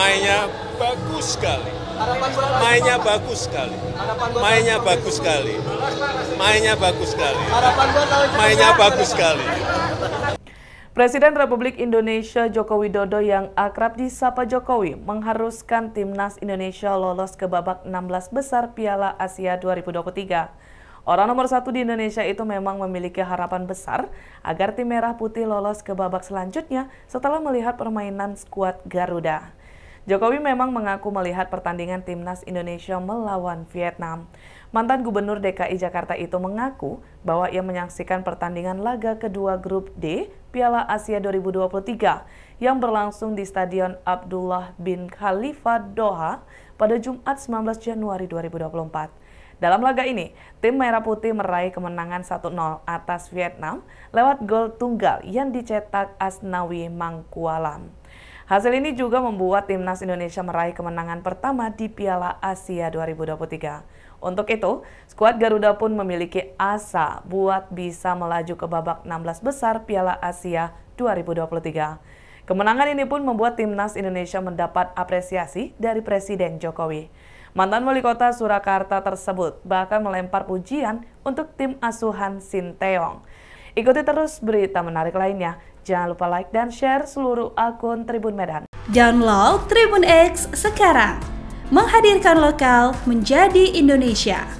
mainnya bagus sekali. Mainnya bagus sekali. Mainnya bagus sekali. Mainnya bagus sekali. Mainnya bagus sekali. Presiden Republik Indonesia Joko Widodo yang akrab disapa Jokowi mengharuskan timnas Indonesia lolos ke babak 16 besar Piala Asia 2023. Orang nomor satu di Indonesia itu memang memiliki harapan besar agar tim merah putih lolos ke babak selanjutnya setelah melihat permainan skuad Garuda. Jokowi memang mengaku melihat pertandingan timnas Indonesia melawan Vietnam. Mantan Gubernur DKI Jakarta itu mengaku bahwa ia menyaksikan pertandingan laga kedua grup D Piala Asia 2023 yang berlangsung di Stadion Abdullah bin Khalifa Doha pada Jumat 19 Januari 2024. Dalam laga ini, tim Merah Putih meraih kemenangan 1-0 atas Vietnam lewat gol tunggal yang dicetak Asnawi Mangkualam. Hasil ini juga membuat timnas Indonesia meraih kemenangan pertama di Piala Asia 2023. Untuk itu, skuad Garuda pun memiliki asa buat bisa melaju ke babak 16 besar Piala Asia 2023. Kemenangan ini pun membuat timnas Indonesia mendapat apresiasi dari Presiden Jokowi. Mantan wali kota Surakarta tersebut bahkan melempar pujian untuk tim asuhan Sinteyong. Ikuti terus berita menarik lainnya Jangan lupa like dan share seluruh akun Tribun Medan. Download Tribun X sekarang. Menghadirkan lokal menjadi Indonesia.